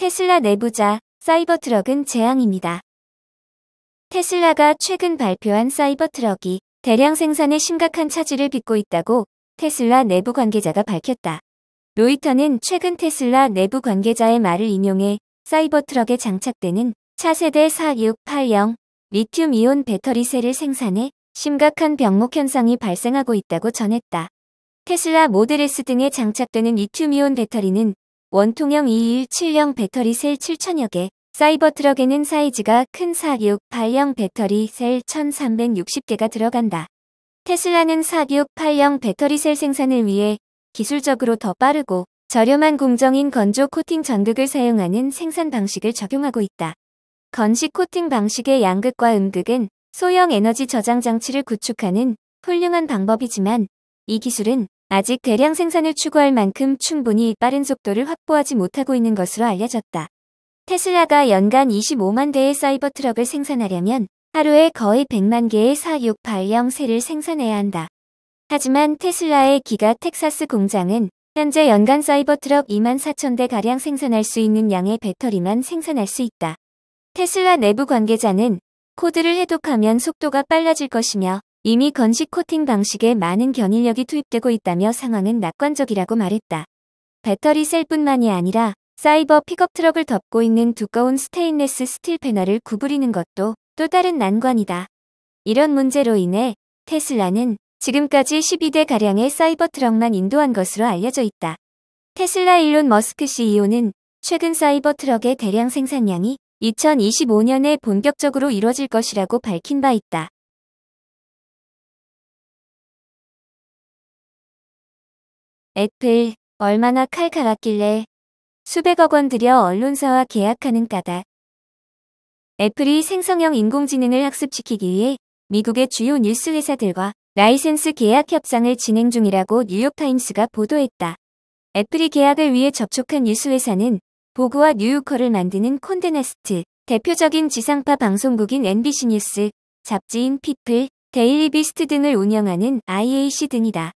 테슬라 내부자 사이버트럭은 재앙입니다. 테슬라가 최근 발표한 사이버트럭이 대량 생산에 심각한 차질을 빚고 있다고 테슬라 내부 관계자가 밝혔다. 로이터는 최근 테슬라 내부 관계자의 말을 인용해 사이버트럭에 장착되는 차세대 4680 리튬 이온 배터리 셀을 생산해 심각한 병목 현상이 발생하고 있다고 전했다. 테슬라 모델 S 등에 장착되는 리튬 이온 배터리는 원통형 2 1 7형 배터리 셀 7천여 개, 사이버트럭에는 사이즈가 큰 46 8형 배터리 셀 1360개가 들어간다. 테슬라는 46 8형 배터리 셀 생산을 위해 기술적으로 더 빠르고 저렴한 공정인 건조 코팅 전극을 사용하는 생산 방식을 적용하고 있다. 건식 코팅 방식의 양극과 음극은 소형 에너지 저장 장치를 구축하는 훌륭한 방법이지만 이 기술은 아직 대량 생산을 추구할 만큼 충분히 빠른 속도를 확보하지 못하고 있는 것으로 알려졌다. 테슬라가 연간 25만 대의 사이버 트럭을 생산하려면 하루에 거의 100만 개의 4 6 발령새를 생산해야 한다. 하지만 테슬라의 기가 텍사스 공장은 현재 연간 사이버 트럭 2만 4천 대가량 생산할 수 있는 양의 배터리만 생산할 수 있다. 테슬라 내부 관계자는 코드를 해독하면 속도가 빨라질 것이며 이미 건식 코팅 방식에 많은 견인력이 투입되고 있다며 상황은 낙관적이라고 말했다. 배터리 셀뿐만이 아니라 사이버 픽업 트럭을 덮고 있는 두꺼운 스테인레스 스틸 패널을 구부리는 것도 또 다른 난관이다. 이런 문제로 인해 테슬라는 지금까지 12대가량의 사이버 트럭만 인도한 것으로 알려져 있다. 테슬라 일론 머스크 CEO는 최근 사이버 트럭의 대량 생산량이 2025년에 본격적으로 이뤄질 것이라고 밝힌 바 있다. 애플 얼마나 칼칼았길래 수백억 원 들여 언론사와 계약하는 까닭. 애플이 생성형 인공지능을 학습시키기 위해 미국의 주요 뉴스 회사들과 라이센스 계약 협상을 진행 중이라고 뉴욕타임스가 보도했다. 애플이 계약을 위해 접촉한 뉴스 회사는 보고와 뉴요커를 만드는 콘데네스트, 대표적인 지상파 방송국인 n b c 뉴스, 잡지인 피플, 데일리비스트 등을 운영하는 IAC 등이다.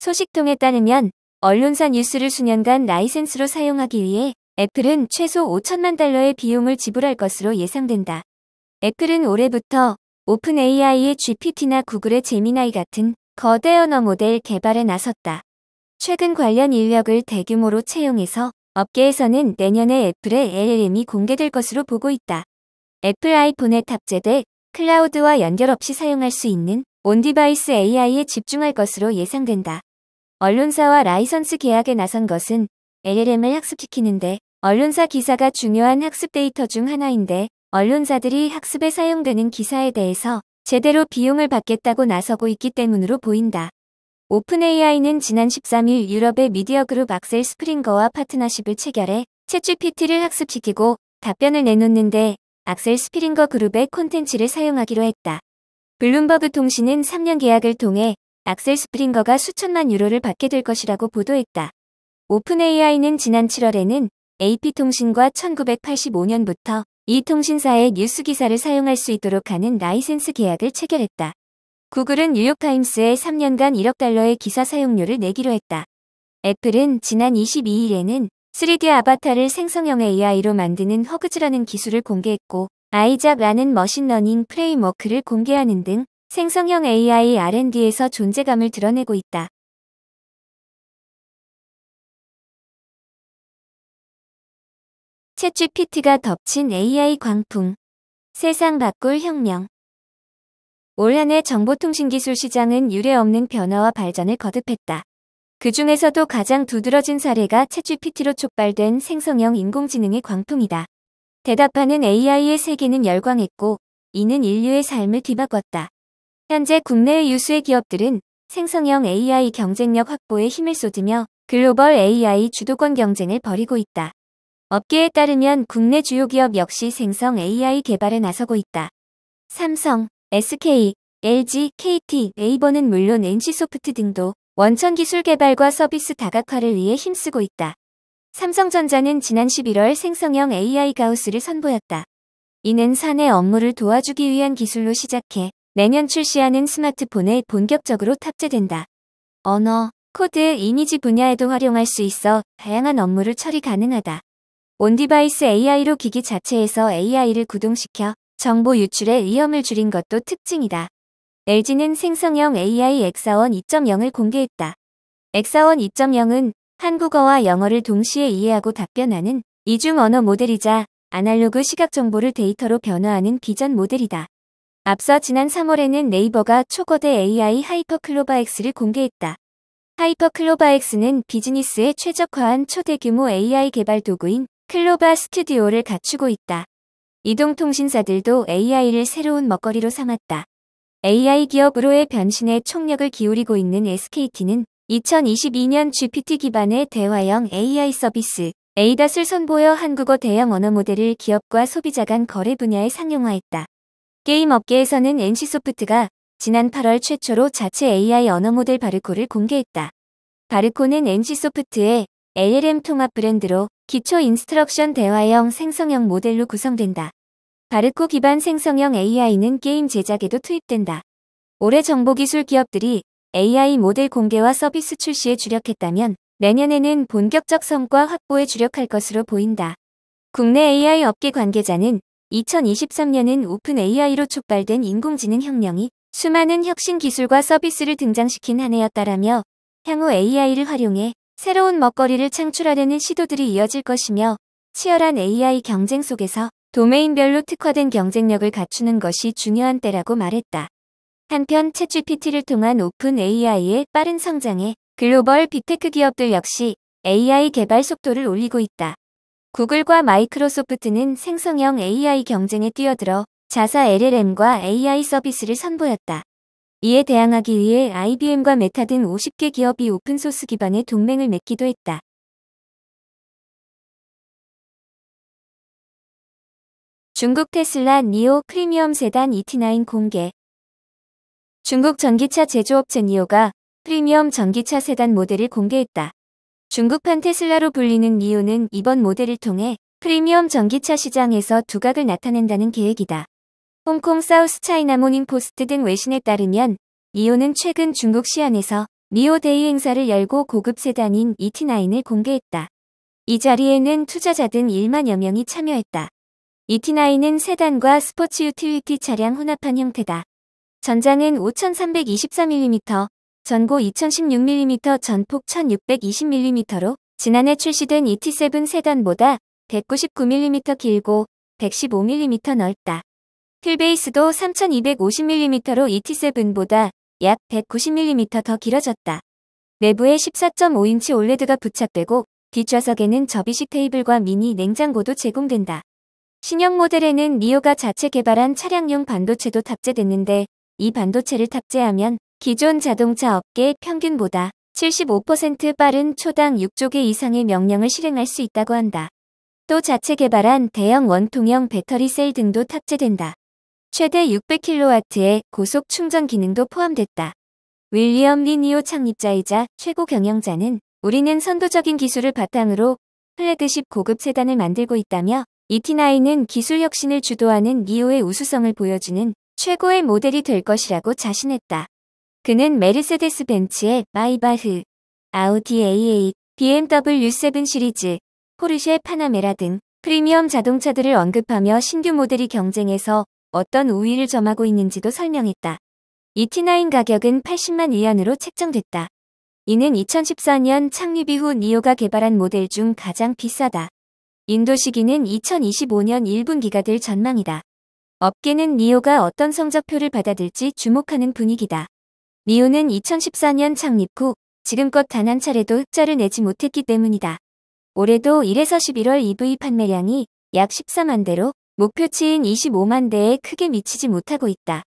소식통에 따르면 언론사 뉴스를 수년간 라이센스로 사용하기 위해 애플은 최소 5천만 달러의 비용을 지불할 것으로 예상된다. 애플은 올해부터 오픈 AI의 GPT나 구글의 제미나이 같은 거대 언어 모델 개발에 나섰다. 최근 관련 인력을 대규모로 채용해서 업계에서는 내년에 애플의 LLM이 공개될 것으로 보고 있다. 애플 아이폰에 탑재돼 클라우드와 연결 없이 사용할 수 있는 온디바이스 AI에 집중할 것으로 예상된다. 언론사와 라이선스 계약에 나선 것은 LLM을 학습시키는데 언론사 기사가 중요한 학습 데이터 중 하나인데 언론사들이 학습에 사용되는 기사에 대해서 제대로 비용을 받겠다고 나서고 있기 때문으로 보인다. 오픈AI는 지난 13일 유럽의 미디어 그룹 악셀 스프링거와 파트너십을 체결해 채취 p t 를 학습시키고 답변을 내놓는데 악셀 스프링거 그룹의 콘텐츠를 사용하기로 했다. 블룸버그 통신은 3년 계약을 통해 악셀 스프링거가 수천만 유로를 받게 될 것이라고 보도했다. 오픈AI는 지난 7월에는 AP통신과 1985년부터 이 e 통신사의 뉴스 기사를 사용할 수 있도록 하는 라이센스 계약을 체결했다. 구글은 뉴욕타임스에 3년간 1억 달러의 기사 사용료를 내기로 했다. 애플은 지난 22일에는 3D 아바타를 생성형 AI로 만드는 허그즈라는 기술을 공개했고 아이작라는 머신러닝 프레임워크를 공개하는 등 생성형 AI R&D에서 존재감을 드러내고 있다. 챗GPT가 덮친 AI 광풍. 세상 바꿀 혁명. 올 한 해 정보통신기술 시장은 유례없는 변화와 발전을 거듭했다. 그 중에서도 가장 두드러진 사례가 챗GPT로 촉발된 생성형 인공지능의 광풍이다. 대답하는 AI의 세계는 열광했고, 이는 인류의 삶을 뒤바꿨다. 현재 국내의 유수의 기업들은 생성형 AI 경쟁력 확보에 힘을 쏟으며 글로벌 AI 주도권 경쟁을 벌이고 있다. 업계에 따르면 국내 주요 기업 역시 생성 AI 개발에 나서고 있다. 삼성, SK, LG, KT, 네이버는 물론 NC소프트 등도 원천 기술 개발과 서비스 다각화를 위해 힘쓰고 있다. 삼성전자는 지난 11월 생성형 AI 가우스를 선보였다. 이는 사내 업무를 도와주기 위한 기술로 시작해 내년 출시하는 스마트폰에 본격적으로 탑재된다. 언어, 코드, 이미지 분야에도 활용할 수 있어 다양한 업무를 처리 가능하다. 온디바이스 AI로 기기 자체에서 AI를 구동시켜 정보 유출의 위험을 줄인 것도 특징이다. LG는 생성형 AI 엑사원 2.0을 공개했다. 엑사원 2.0은 한국어와 영어를 동시에 이해하고 답변하는 이중 언어 모델이자 아날로그 시각 정보를 데이터로 변화하는 비전 모델이다. 앞서 지난 3월에는 네이버가 초거대 AI 하이퍼클로바X를 공개했다. 하이퍼클로바X는 비즈니스에 최적화한 초대규모 AI 개발 도구인 클로바 스튜디오를 갖추고 있다. 이동통신사들도 AI를 새로운 먹거리로 삼았다. AI 기업으로의 변신에 총력을 기울이고 있는 SKT는 2022년 GPT 기반의 대화형 AI 서비스 에이닷을 선보여 한국어 대형 언어 모델을 기업과 소비자 간 거래 분야에 상용화했다. 게임 업계에서는 NC소프트가 지난 8월 최초로 자체 AI 언어 모델 바르코를 공개했다. 바르코는 NC소프트의 ALM 통합 브랜드로 기초 인스트럭션 대화형 생성형 모델로 구성된다. 바르코 기반 생성형 AI는 게임 제작에도 투입된다. 올해 정보기술 기업들이 AI 모델 공개와 서비스 출시에 주력했다면 내년에는 본격적 성과 확보에 주력할 것으로 보인다. 국내 AI 업계 관계자는 2023년은 오픈 AI로 촉발된 인공지능 혁명이 수많은 혁신 기술과 서비스를 등장시킨 한 해였다라며 향후 AI를 활용해 새로운 먹거리를 창출하려는 시도들이 이어질 것이며 치열한 AI 경쟁 속에서 도메인별로 특화된 경쟁력을 갖추는 것이 중요한 때라고 말했다. 한편 챗GPT를 통한 오픈 AI의 빠른 성장에 글로벌 빅테크 기업들 역시 AI 개발 속도를 올리고 있다. 구글과 마이크로소프트는 생성형 AI 경쟁에 뛰어들어 자사 LLM과 AI 서비스를 선보였다. 이에 대항하기 위해 IBM과 메타 등 50개 기업이 오픈소스 기반의 동맹을 맺기도 했다. 중국 테슬라 니오 프리미엄 세단 ET9 공개 중국 전기차 제조업체 니오가 프리미엄 전기차 세단 모델을 공개했다. 중국판 테슬라로 불리는 니오는 이번 모델을 통해 프리미엄 전기차 시장에서 두각을 나타낸다는 계획이다. 홍콩 사우스 차이나 모닝 포스트 등 외신에 따르면 니오는 최근 중국 시안에서 니오데이 행사를 열고 고급 세단인 ET9을 공개했다. 이 자리에는 투자자 등 1만여 명이 참여했다. ET9은 세단과 스포츠 유틸리티 차량 혼합한 형태다. 전장은 5323mm, 전고 2016mm 전폭 1620mm로 지난해 출시된 ET7 세단보다 199mm 길고 115mm 넓다. 휠베이스도 3250mm로 ET7보다 약 190mm 더 길어졌다. 내부에 14.5인치 올레드가 부착되고 뒷좌석에는 접이식 테이블과 미니 냉장고도 제공된다. 신형 모델에는 니오가 자체 개발한 차량용 반도체도 탑재됐는데 이 반도체를 탑재하면 기존 자동차 업계 평균보다 75% 빠른 초당 6조개 이상의 명령을 실행할 수 있다고 한다. 또 자체 개발한 대형 원통형 배터리 셀 등도 탑재된다. 최대 600kW의 고속 충전 기능도 포함됐다. 윌리엄 리니오 창립자이자 최고 경영자는 우리는 선도적인 기술을 바탕으로 플래그십 고급 세단을 만들고 있다며 ET9은 기술 혁신을 주도하는 니오의 우수성을 보여주는 최고의 모델이 될 것이라고 자신했다. 그는 메르세데스 벤츠의 마이바흐, 아우디 A8, BMW 7 시리즈, 포르쉐 파나메라 등 프리미엄 자동차들을 언급하며 신규 모델이 경쟁에서 어떤 우위를 점하고 있는지도 설명했다. ET9 가격은 80만 위안으로 책정됐다. 이는 2014년 창립 이후 니오가 개발한 모델 중 가장 비싸다. 인도 시기는 2025년 1분기가 될 전망이다. 업계는 니오가 어떤 성적표를 받아들지 주목하는 분위기다. 미우는 2014년 창립 후 지금껏 단 한 차례도 흑자를 내지 못했기 때문이다. 올해도 1에서 11월 EV 판매량이 약 14만 대로 목표치인 25만 대에 크게 미치지 못하고 있다.